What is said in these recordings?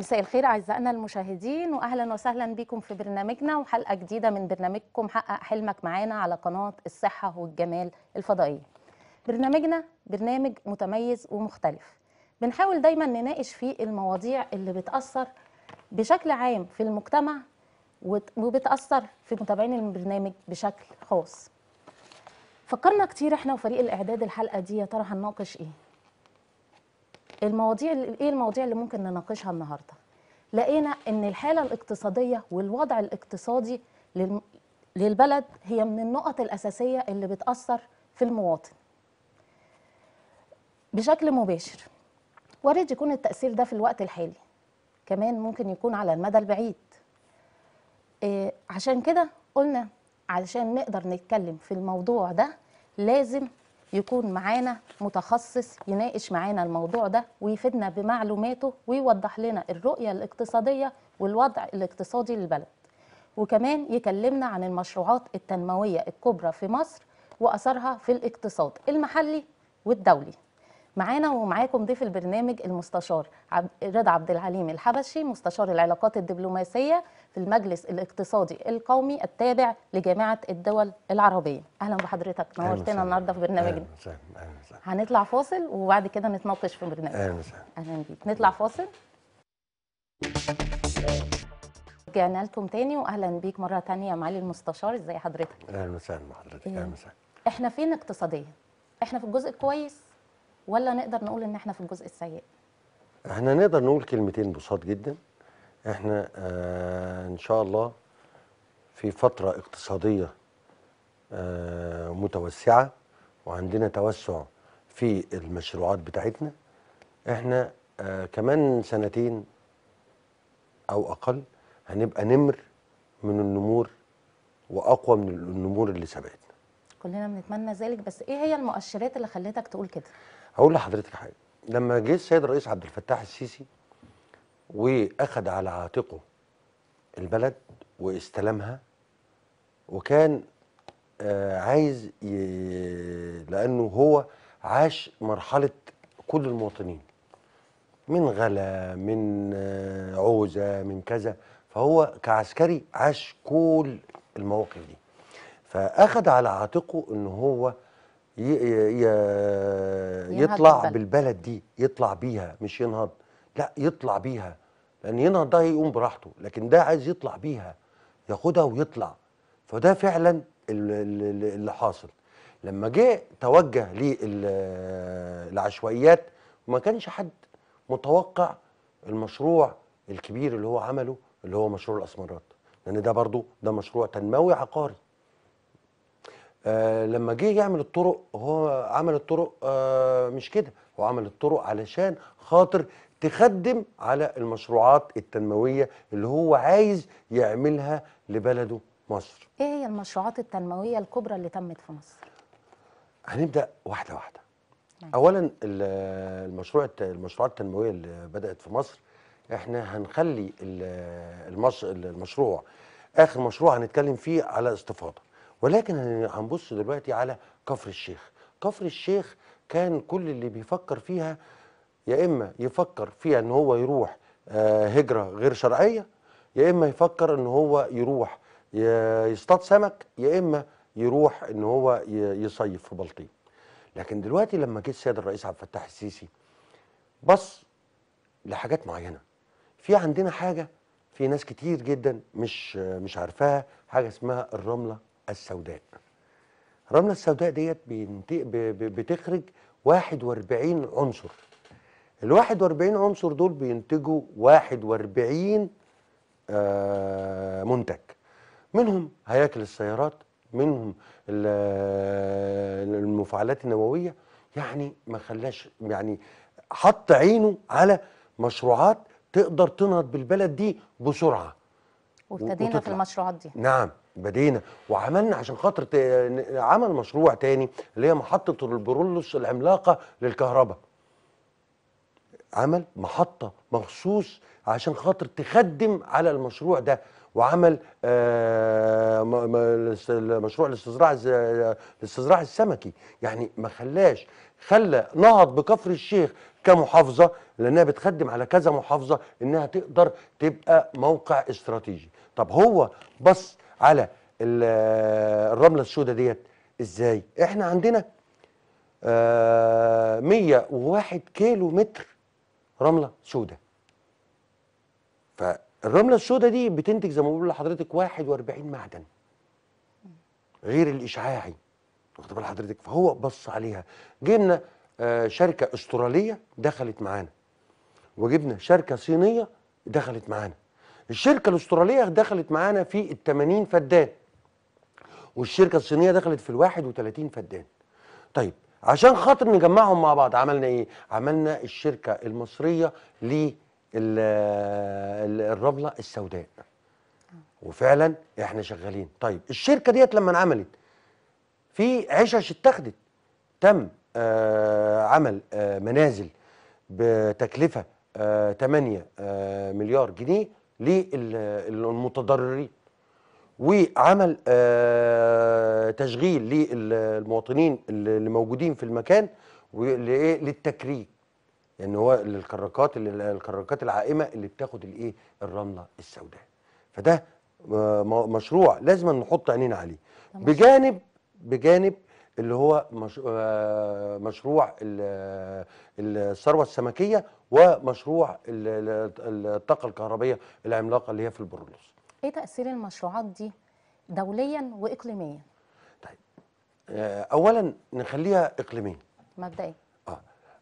مساء الخير اعزائنا المشاهدين واهلا وسهلا بكم في برنامجنا وحلقه جديده من برنامجكم حقق حلمك معانا على قناه الصحه والجمال الفضائيه. برنامجنا برنامج متميز ومختلف. بنحاول دايما نناقش فيه المواضيع اللي بتاثر بشكل عام في المجتمع وبتاثر في متابعين البرنامج بشكل خاص. فكرنا كتير احنا وفريق الاعداد الحلقه دي يا ترى هنناقش ايه؟ المواضيع ايه المواضيع اللي ممكن نناقشها النهارده لقينا ان الحاله الاقتصاديه والوضع الاقتصادي للبلد هي من النقط الاساسيه اللي بتاثر في المواطن بشكل مباشر وارد يكون التاثير ده في الوقت الحالي كمان ممكن يكون على المدى البعيد إيه، عشان كده قلنا علشان نقدر نتكلم في الموضوع ده لازم يكون معانا متخصص يناقش معانا الموضوع ده ويفيدنا بمعلوماته ويوضح لنا الرؤية الاقتصادية والوضع الاقتصادي للبلد وكمان يكلمنا عن المشروعات التنموية الكبرى في مصر وأثرها في الاقتصاد المحلي والدولي معانا ومعاكم ضيف البرنامج المستشار رضا عبد العليم الحبشي مستشار العلاقات الدبلوماسيه في المجلس الاقتصادي القومي التابع لجامعه الدول العربيه اهلا بحضرتك نورتنا النهارده في برنامجنا أهلا أهلا هنطلع فاصل وبعد كده نتناقش في برنامجنا اهلا وسهلا اهلا بيك نطلع فاصل رجعنا لكم تاني واهلا بيك مره تانية معالي المستشار ازي حضرتك اهلا وسهلا بحضرتك إيه؟ اهلا وسهلا احنا فين اقتصاديا احنا في الجزء الكويس ولا نقدر نقول ان احنا في الجزء السيء احنا نقدر نقول كلمتين بساط جدا احنا آه ان شاء الله في فتره اقتصاديه آه متوسعه وعندنا توسع في المشروعات بتاعتنا احنا آه كمان سنتين او اقل هنبقى نمر من النمور واقوى من النمور اللي سبقتنا كلنا بنتمنى ذلك بس ايه هي المؤشرات اللي خلتك تقول كده هقول لحضرتك حاجه لما جه السيد الرئيس عبد الفتاح السيسي واخد على عاتقه البلد واستلمها وكان آه، عايز ي... لانه هو عاش مرحله كل المواطنين من غلا من آه، عوزه من كذا فهو كعسكري عاش كل المواقف دي فاخد على عاتقه ان هو يطلع بالبلد دي يطلع بيها مش ينهض لا يطلع بيها لان ينهض ده يقوم براحته لكن ده عايز يطلع بيها ياخدها ويطلع فده فعلا اللي حاصل لما جه توجه للعشوائيات ما كانش حد متوقع المشروع الكبير اللي هو عمله اللي هو مشروع الاسمرات لان ده برضو ده مشروع تنموي عقاري آه لما جه يعمل الطرق هو عمل الطرق آه مش كده هو عمل الطرق علشان خاطر تخدم على المشروعات التنمويه اللي هو عايز يعملها لبلده مصر. ايه هي المشروعات التنمويه الكبرى اللي تمت في مصر؟ هنبدا واحده واحده. نعم. اولا المشروع المشروعات التنمويه اللي بدات في مصر احنا هنخلي المشروع اخر مشروع هنتكلم فيه على استفاضه. ولكن هنبص دلوقتي على كفر الشيخ كفر الشيخ كان كل اللي بيفكر فيها يا اما يفكر فيها ان هو يروح آه، هجره غير شرعيه يا اما يفكر ان هو يروح يصطاد سمك يا اما يروح ان هو يصيف في بلطيم لكن دلوقتي لما جه السيد الرئيس عبد الفتاح السيسي بص لحاجات معينه في عندنا حاجه في ناس كتير جدا مش مش عارفاها حاجه اسمها الرمله السوداء الرملة السوداء ديت بتخرج 41 عنصر ال 41 عنصر دول بينتجوا 41 آه منتج منهم هياكل السيارات منهم المفاعلات النووية يعني ما خلاش يعني حط عينه على مشروعات تقدر تنهض بالبلد دي بسرعة وابتدينا في المشروعات دي نعم بدينا وعملنا عشان خاطر عمل مشروع تاني اللي هي محطه البرولوس العملاقه للكهرباء عمل محطه مخصوص عشان خاطر تخدم على المشروع ده وعمل آه، مشروع الاستزراع الاستزراع السمكي يعني ما خلاش خلى نهض بكفر الشيخ كمحافظه لانها بتخدم على كذا محافظه انها تقدر تبقى موقع استراتيجي طب هو بس على الرمله السوداء ديت ازاي احنا عندنا 101 آه، كيلو متر رمله سوداء فالرمله السوداء دي بتنتج زي ما بقول لحضرتك 41 معدن غير الاشعاعي واخد بال حضرتك فهو بص عليها جبنا آه، شركه استراليه دخلت معانا وجبنا شركه صينيه دخلت معانا الشركه الاستراليه دخلت معانا في ال 80 فدان والشركه الصينيه دخلت في ال 31 فدان طيب عشان خاطر نجمعهم مع بعض عملنا ايه عملنا الشركه المصريه للرمله السوداء وفعلا احنا شغالين طيب الشركه ديت لما انعملت في عشش اتخذت تم آه عمل آه منازل بتكلفه آه 8 آه مليار جنيه للمتضررين وعمل آه، تشغيل للمواطنين اللي موجودين في المكان للتكريك يعني هو الكراكات الكراكات العائمه اللي بتاخد الايه الرمله السوداء فده آه، مشروع لازم نحط عينينا عليه بجانب بجانب اللي هو آه، مشروع الثروه السمكيه ومشروع الطاقه الكهربائيه العملاقه اللي هي في البرولوس ايه تاثير المشروعات دي دوليا واقليميا طيب آه، اولا نخليها اقليميا مبدئيا اه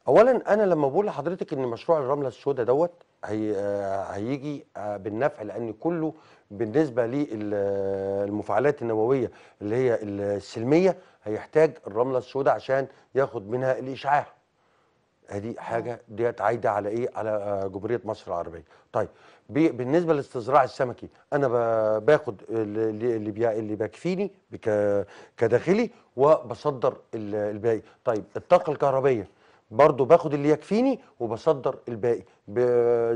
اولا انا لما بقول لحضرتك ان مشروع الرمله السوداء دوت هي آه، هيجي آه، بالنفع لان كله بالنسبه للمفاعلات النوويه اللي هي السلميه هيحتاج الرمله السوداء عشان ياخد منها الاشعاع ادي آه. حاجه ديت عايده على ايه على آه، جمهوريه مصر العربيه طيب بالنسبه للاستزراع السمكي انا باخد اللي اللي بيكفيني كداخلي وبصدر الباقي طيب الطاقه الكهربائيه برضو باخد اللي يكفيني وبصدر الباقي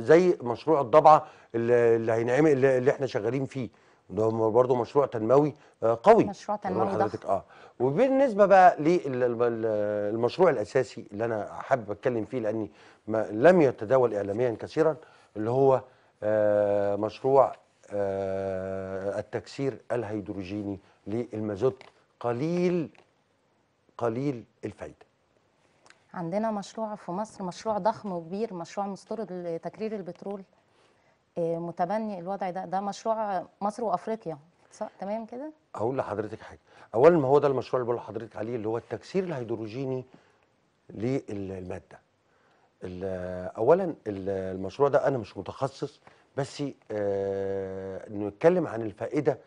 زي مشروع الضبعه اللي هينعمل اللي احنا شغالين فيه ده برضه مشروع تنموي آه، قوي مشروع تنموي حضرتك اه وبالنسبه بقى للمشروع الاساسي اللي انا حابب اتكلم فيه لاني ما لم يتداول اعلاميا كثيرا اللي هو آه، مشروع آه، التكسير الهيدروجيني للمازوت قليل قليل الفايده عندنا مشروع في مصر مشروع ضخم وكبير مشروع مستورد لتكرير البترول آه، متبني الوضع ده ده مشروع مصر وافريقيا تمام كده اقول لحضرتك حاجه اولا ما هو ده المشروع اللي بقول لحضرتك عليه اللي هو التكسير الهيدروجيني للماده اولا المشروع ده انا مش متخصص بس آه نتكلم عن الفائده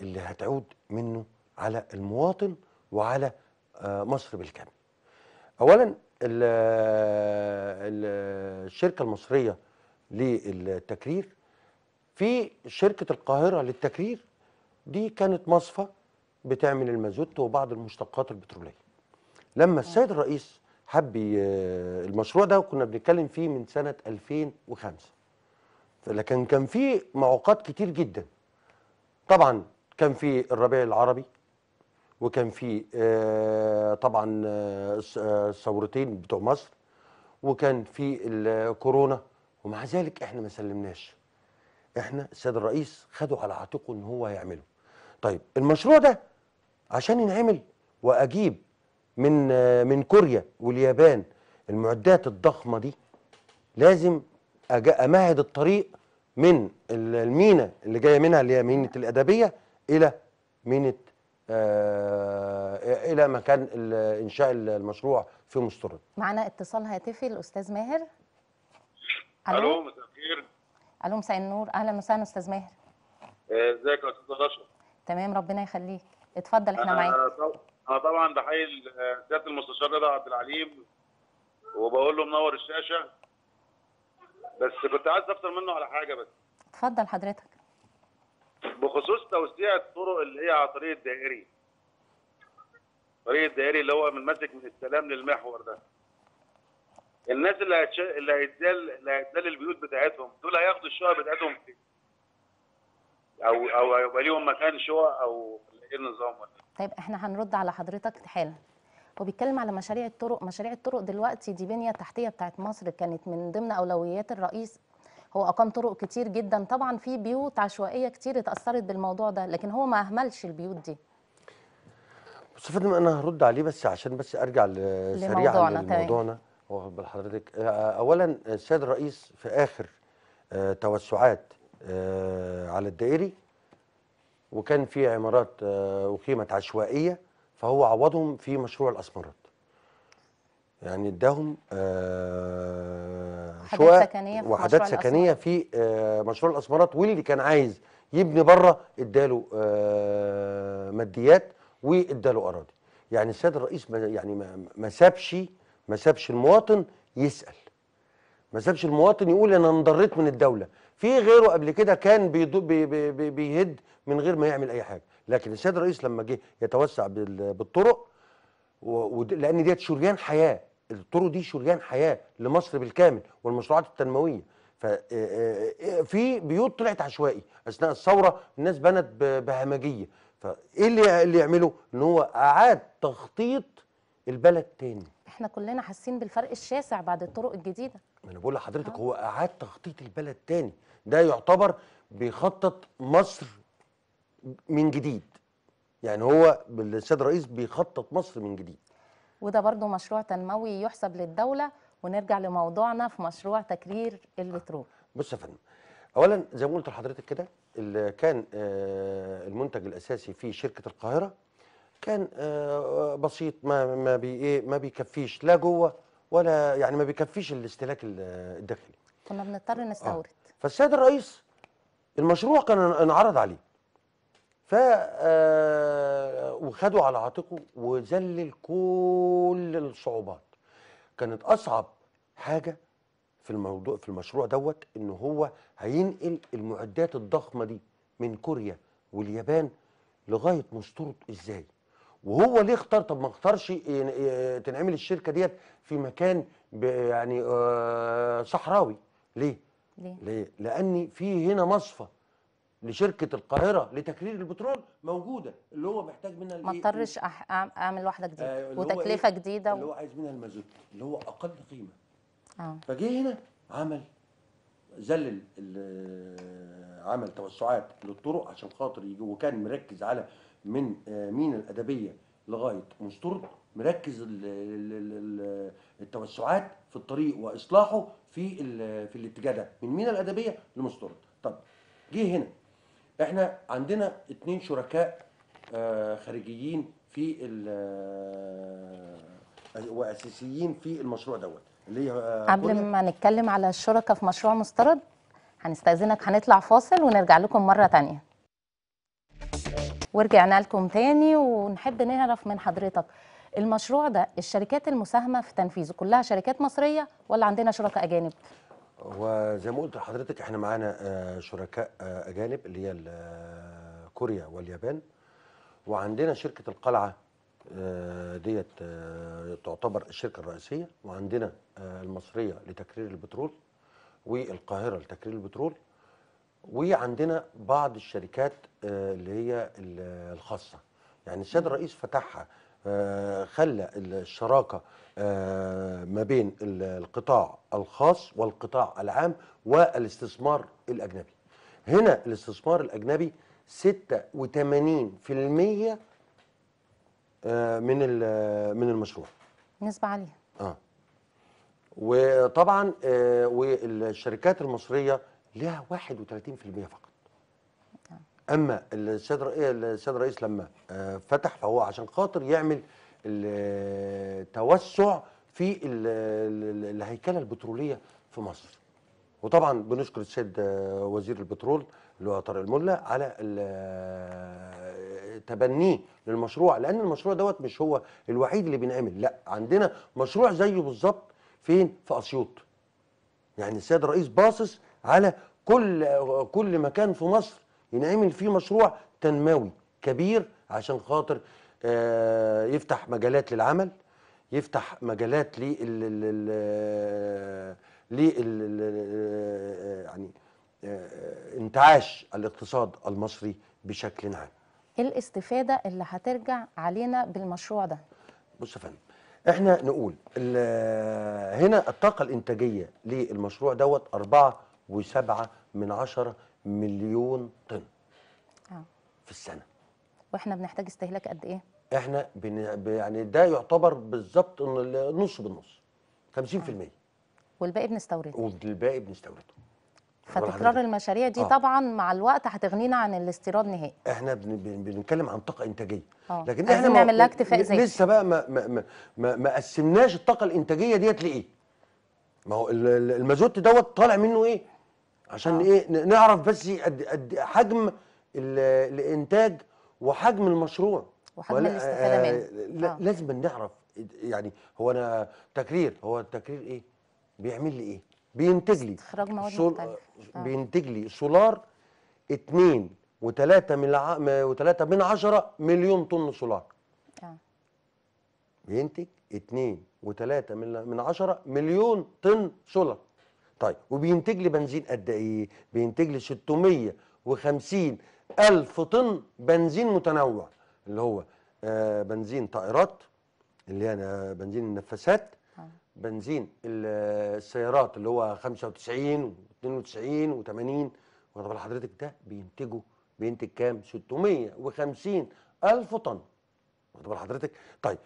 اللي هتعود منه على المواطن وعلى آه مصر بالكامل اولا الشركه المصريه للتكرير في شركة القاهرة للتكرير دي كانت مصفى بتعمل المازوت وبعض المشتقات البترولية لما آه. السيد الرئيس حب المشروع ده وكنا بنتكلم فيه من سنة 2005 لكن كان في معوقات كتير جدا طبعا كان في الربيع العربي وكان في آه، طبعا آه، الثورتين بتوع مصر وكان في الكورونا ومع ذلك احنا ما سلمناش احنا السيد الرئيس خده على عاتقه ان هو هيعمله طيب المشروع ده عشان ينعمل واجيب من من كوريا واليابان المعدات الضخمه دي لازم امهد الطريق من المينا اللي جايه منها اللي هي مينه الادبيه الى مينه آه الى مكان انشاء المشروع في مسترد معنا اتصال هاتفي الاستاذ ماهر الو مساء الخير الو مساء النور اهلا وسهلا استاذ ماهر آه، ازيك يا استاذ رشا تمام ربنا يخليك اتفضل احنا معاك انا طبعا بحيي آه، سياده المستشار رضا عبد العليم وبقول له منور الشاشه بس كنت عايز اكتر منه على حاجه بس اتفضل حضرتك بخصوص توسيع الطرق اللي هي على طريق الدائري طريق الدائري اللي هو من ماسك من السلام للمحور ده الناس اللي هتش... اللي هيتدال اللي هيتدال البيوت بتاعتهم دول هياخدوا الشقق بتاعتهم فين؟ او او هيبقى ليهم مكان شقق او ايه النظام ولا إيه؟ طيب احنا هنرد على حضرتك حالا هو بيتكلم على مشاريع الطرق مشاريع الطرق دلوقتي دي بنيه تحتيه بتاعت مصر كانت من ضمن اولويات الرئيس هو اقام طرق كتير جدا طبعا في بيوت عشوائيه كتير اتاثرت بالموضوع ده لكن هو ما اهملش البيوت دي بصفتنا انا هرد عليه بس عشان بس ارجع سريعا لموضوعنا لموضوعنا واخد حضرتك آه، اولا السيد الرئيس في اخر آه، توسعات آه، على الدائري وكان في عمارات اقيمت عشوائيه فهو عوضهم في مشروع الاسمرات يعني اداهم وحدات سكنيه وحدات سكنيه في مشروع الاسمرات واللي كان عايز يبني بره اداله ماديات واداله اراضي يعني السيد الرئيس ما يعني ما سابش ما سابش المواطن يسال ما سابش المواطن يقول انا انضريت من الدوله في غيره قبل كده كان بيهد بي بي بي بيهد من غير ما يعمل اي حاجه لكن السيد الرئيس لما جه يتوسع بالطرق و... لان ديت شريان حياه الطرق دي شريان حياه لمصر بالكامل والمشروعات التنمويه آه، آه، آه، في بيوت طلعت عشوائي اثناء الثوره الناس بنت بهمجيه فايه اللي اللي يعمله ان هو اعاد تخطيط البلد تاني احنا كلنا حاسين بالفرق الشاسع بعد الطرق الجديده ما انا بقول لحضرتك آه. هو اعاد تخطيط البلد تاني ده يعتبر بيخطط مصر من جديد يعني هو بالسيد الرئيس بيخطط مصر من جديد وده برضو مشروع تنموي يحسب للدوله ونرجع لموضوعنا في مشروع تكرير البترول بص يا فندم اولا زي ما قلت لحضرتك كده اللي كان آه، المنتج الاساسي في شركه القاهره كان آه، آه، بسيط ما ما بي ايه ما بيكفيش لا جوه ولا يعني ما بيكفيش الاستهلاك الداخلي كنا بنضطر آه. نستورد آه. فالسيد الرئيس المشروع كان انعرض عليه ف وخده على عاتقه وذلل كل الصعوبات كانت اصعب حاجه في الموضوع في المشروع دوت ان هو هينقل المعدات الضخمه دي من كوريا واليابان لغايه مستورد ازاي وهو ليه اختار طب ما اختارش إيه، إيه، تنعمل الشركه ديت في مكان يعني آه، صحراوي ليه؟ ليه؟ ليه؟ لان في هنا مصفى لشركه القاهره لتكرير البترول موجوده اللي هو محتاج منها ما اضطرش اعمل واحده جديده آه وتكلفه إيه؟ جديده اللي هو عايز منها المازوت اللي هو اقل قيمه اه فجه هنا عمل زلل عمل توسعات للطرق عشان خاطر يجي وكان مركز على من آه، مينا الادبيه لغايه مسترد مركز التوسعات في الطريق واصلاحه في في الاتجاه ده من مينا الادبيه لمسترد طب جه هنا احنا عندنا اتنين شركاء آه، خارجيين في آه، واساسيين في المشروع دوت اللي هي قبل ما نتكلم على الشركاء في مشروع مسترد هنستاذنك هنطلع فاصل ونرجع لكم مره ثانيه ورجعنا لكم تاني ونحب نعرف من حضرتك المشروع ده الشركات المساهمه في تنفيذه كلها شركات مصريه ولا عندنا شركاء اجانب؟ وزي ما قلت لحضرتك احنا معانا آه، شركاء آه، اجانب اللي هي آه، كوريا واليابان وعندنا شركه القلعه ديت تعتبر الشركه الرئيسيه وعندنا المصريه لتكرير البترول والقاهره لتكرير البترول وعندنا بعض الشركات آه، اللي هي الخاصه يعني السيد الرئيس فتحها آه، خلى الشراكه آه، ما بين القطاع الخاص والقطاع العام والاستثمار الاجنبي هنا الاستثمار الاجنبي 86% من من المشروع نسبه عاليه اه وطبعا والشركات المصريه لها 31% فقط نعم. اما السيد السيد الرئيس لما آه، فتح فهو عشان خاطر يعمل التوسع في الهيكله البتروليه في مصر وطبعا بنشكر السيد آه، وزير البترول اللي هو طارق الملا على آه، تبنيه للمشروع لان المشروع دوت مش هو الوحيد اللي بينعمل لا عندنا مشروع زيه بالظبط فين في اسيوط يعني السيد الرئيس باصص على كل كل مكان في مصر ينعمل فيه مشروع تنموي كبير عشان خاطر آه، يفتح مجالات للعمل يفتح مجالات لل آه، آه، يعني انتعاش الاقتصاد المصري بشكل عام ايه الاستفاده اللي هترجع علينا بالمشروع ده بص يا فندم احنا نقول هنا الطاقه الانتاجيه للمشروع دوت 4 وسبعة من عشرة مليون طن آه. في السنة واحنا بنحتاج استهلاك قد ايه؟ احنا بن... يعني ده يعتبر بالظبط نص بالنص 50% آه. والباقي بنستورده والباقي بنستورده فتكرار المشاريع دي آه. طبعا مع الوقت هتغنينا عن الاستيراد نهائي احنا بن... بن... بنتكلم عن طاقه انتاجيه آه. لكن احنا نعمل لها اكتفاء ذاتي لسه بقى ما ما ما, ما قسمناش الطاقه الانتاجيه ديت لايه ما هو المازوت دوت طالع منه ايه عشان آه. ايه نعرف بس قد قد حجم الانتاج وحجم المشروع وحجم الاستفاده آه، منه آه،, آه. لازم نعرف يعني هو انا تكرير هو التكرير ايه بيعمل لي ايه بينتج لي استخراج مواد سول... آه. بينتج لي سولار 2 و3 من وثلاثه 3 من 10 مليون طن سولار آه. بينتج 2 و3 من من 10 مليون طن سولار طيب وبينتج لي بنزين قد ايه بينتج لي 650 الف طن بنزين متنوع اللي هو آه بنزين طائرات اللي هي آه، بنزين النفاثات آه. بنزين آه، السيارات اللي هو 95 و92 و80 وانا حضرتك ده بينتجوا بينتج كام 650 الف طن واخد حضرتك طيب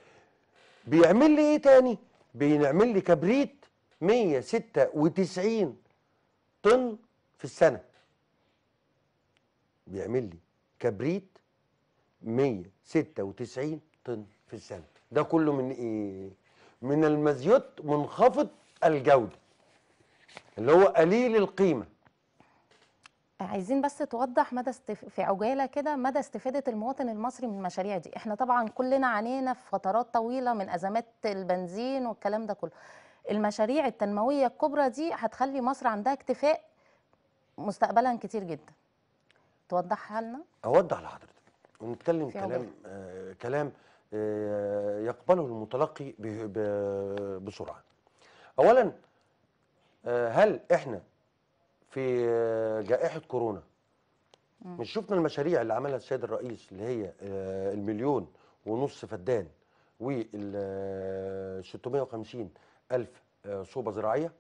بيعمل لي ايه تاني بيعمل لي كبريت 196 طن في السنه بيعمل لي كبريت 196 طن في السنه ده كله من ايه من المزيوت منخفض الجوده اللي هو قليل القيمه عايزين بس توضح مدى استف... في عجاله كده مدى استفاده المواطن المصري من المشاريع دي احنا طبعا كلنا عانينا في فترات طويله من ازمات البنزين والكلام ده كله المشاريع التنمويه الكبرى دي هتخلي مصر عندها اكتفاء مستقبلا كتير جدا توضحها لنا اوضح لحضرتك ونتكلم كلام آه كلام آه يقبله المتلقي بسرعه اولا آه هل احنا في آه، جائحه كورونا مش شفنا المشاريع اللي عملها السيد الرئيس اللي هي آه، المليون ونص فدان وال 650 آه، ألف آه، صوبة زراعية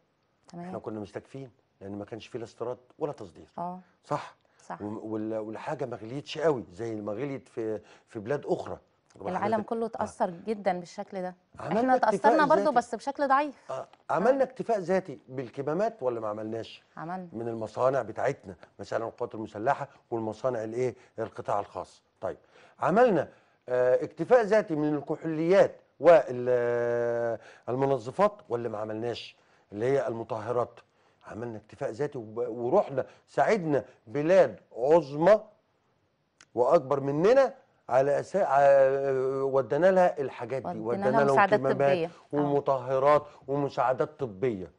تمام. احنا كنا مستكفين لأن ما كانش فيه لا استيراد ولا تصدير اه صح صح والحاجة ما غليتش قوي زي ما غليت في في بلاد أخرى العالم كله آه. تأثر آه. جدا بالشكل ده احنا تأثرنا برضه بس بشكل ضعيف آه. عملنا آه. اكتفاء ذاتي بالكمامات ولا ما عملناش عملنا من المصانع بتاعتنا مثلا القوات المسلحة والمصانع الايه القطاع الخاص طيب عملنا آه اكتفاء ذاتي من الكحوليات والمنظفات واللي ما عملناش اللي هي المطهرات عملنا اكتفاء ذاتي ورحنا ساعدنا بلاد عظمى واكبر مننا على اساس ودينا لها الحاجات دي ودينا لها طبيه آه. ومطهرات ومساعدات طبيه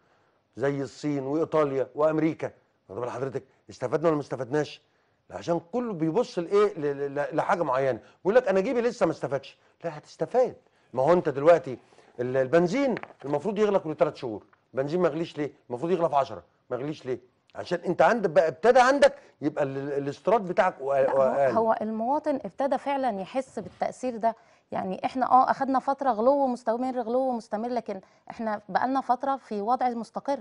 زي الصين وايطاليا وامريكا واخد بال حضرتك استفدنا ولا ما استفدناش عشان كله بيبص لايه لحاجه معينه بيقول لك انا جيبي لسه ما استفادش لا هتستفاد ما هو انت دلوقتي البنزين المفروض يغلى كل 3 شهور بنزين ما يغليش ليه المفروض يغلى في 10 ما يغليش ليه عشان انت عندك بقى ابتدى عندك يبقى الاستيراد بتاعك اقل هو المواطن ابتدى فعلا يحس بالتاثير ده يعني احنا اه اخذنا فتره غلو مستمر غلو مستمر لكن احنا بقالنا فتره في وضع مستقر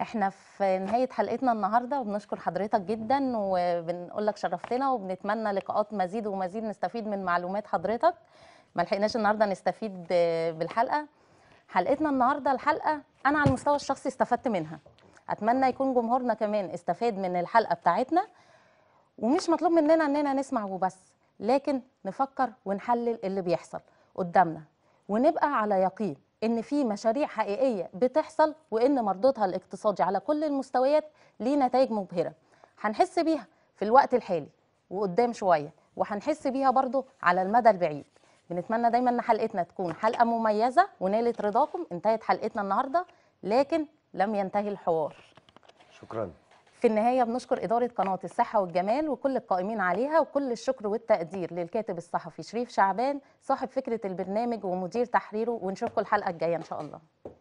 احنا في نهايه حلقتنا النهارده وبنشكر حضرتك جدا وبنقول لك شرفتنا وبنتمنى لقاءات مزيد ومزيد نستفيد من معلومات حضرتك ما لحقناش النهارده نستفيد بالحلقه حلقتنا النهارده الحلقه انا على المستوى الشخصي استفدت منها اتمنى يكون جمهورنا كمان استفاد من الحلقه بتاعتنا ومش مطلوب مننا اننا نسمع وبس لكن نفكر ونحلل اللي بيحصل قدامنا ونبقى على يقين ان في مشاريع حقيقيه بتحصل وان مردودها الاقتصادي على كل المستويات ليه نتائج مبهره هنحس بيها في الوقت الحالي وقدام شويه وهنحس بيها برضه على المدى البعيد بنتمنى دايما ان حلقتنا تكون حلقه مميزه ونالت رضاكم انتهت حلقتنا النهارده لكن لم ينتهي الحوار شكرا في النهايه بنشكر اداره قناه الصحه والجمال وكل القائمين عليها وكل الشكر والتقدير للكاتب الصحفي شريف شعبان صاحب فكره البرنامج ومدير تحريره ونشوفكم الحلقه الجايه ان شاء الله